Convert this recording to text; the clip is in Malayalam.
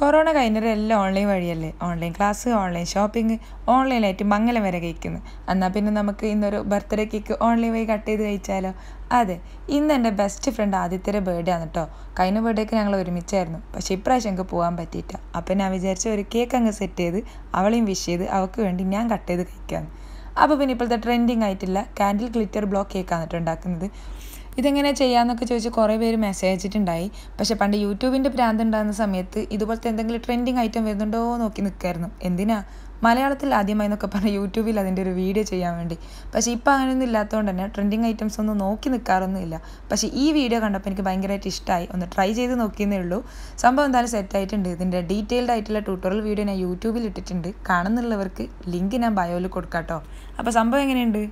കൊറോണ കഴിഞ്ഞിട്ട് എല്ലാം ഓൺലൈൻ വഴിയല്ലേ ഓൺലൈൻ ക്ലാസ് ഓൺലൈൻ ഷോപ്പിംഗ് ഓൺലൈനായിട്ട് മംഗലം വരെ കഴിക്കുന്നു എന്നാൽ പിന്നെ നമുക്ക് ഇന്നൊരു ബർത്ത്ഡേ കേക്ക് ഓൺലൈൻ വഴി കട്ട് ചെയ്ത് കഴിച്ചാലോ അതെ ഇന്ന് എൻ്റെ ബെസ്റ്റ് ഫ്രണ്ട് ആദിത്യരെ ബേർഡേ ആണ് കേട്ടോ കഴിഞ്ഞ ബേർഡേക്ക് ഞങ്ങൾ ഒരുമിച്ചായിരുന്നു പക്ഷേ ഇപ്രാവശ്യം എനിക്ക് പോകാൻ പറ്റിയിട്ട അപ്പം ഞാൻ വിചാരിച്ച ഒരു കേക്ക് അങ്ങ് സെറ്റ് ചെയ്ത് അവളെയും വിഷ് ചെയ്ത് അവൾക്ക് വേണ്ടി ഞാൻ കട്ട് ചെയ്ത് കഴിക്കാമെന്ന് അപ്പോൾ പിന്നെ ഇപ്പോഴത്തെ ട്രെൻഡിങ് ആയിട്ടുള്ള കാൻഡിൽ ഗ്ലിറ്റർ ബ്ലോക്ക് കേക്കാണ് കേട്ടോ ഉണ്ടാക്കുന്നത് ഇതെങ്ങനെ ചെയ്യാമെന്നൊക്കെ ചോദിച്ച് കുറേ പേര് മെസ്സേജ് അയച്ചിട്ടുണ്ടായി പക്ഷേ പണ്ട് യൂട്യൂബിൻ്റെ ഭ്രാന്ത് ഉണ്ടാകുന്ന സമയത്ത് ഇതുപോലത്തെ എന്തെങ്കിലും ട്രെൻഡിങ് ഐറ്റം വരുന്നുണ്ടോ നോക്കി നിൽക്കായിരുന്നു എന്തിനാ മലയാളത്തിൽ ആദ്യമായി എന്നൊക്കെ പറഞ്ഞാൽ യൂട്യൂബിൽ അതിൻ്റെ ഒരു വീഡിയോ ചെയ്യാൻ വേണ്ടി പക്ഷേ ഇപ്പോൾ അങ്ങനെയൊന്നും ഇല്ലാത്തതുകൊണ്ട് തന്നെ ട്രെൻഡിങ് ഐറ്റംസ് ഒന്നും നോക്കി ഇല്ല പക്ഷേ ഈ വീഡിയോ കണ്ടപ്പോൾ എനിക്ക് ഭയങ്കരമായിട്ട് ഇഷ്ടമായി ഒന്ന് ട്രൈ ചെയ്ത് നോക്കിയെന്നേ ഉള്ളൂ സംഭവം എന്തായാലും ആയിട്ടുണ്ട് ഇതിൻ്റെ ഡീറ്റെയിൽഡ് ആയിട്ടുള്ള ട്യൂട്ടോറിയൽ വീഡിയോ ഞാൻ യൂട്യൂബിൽ ഇട്ടിട്ടുണ്ട് കാണുന്നുള്ളവർക്ക് ലിങ്ക് ഞാൻ ബയോയിൽ കൊടുക്കാം കേട്ടോ അപ്പോൾ സംഭവം എങ്ങനെയുണ്ട്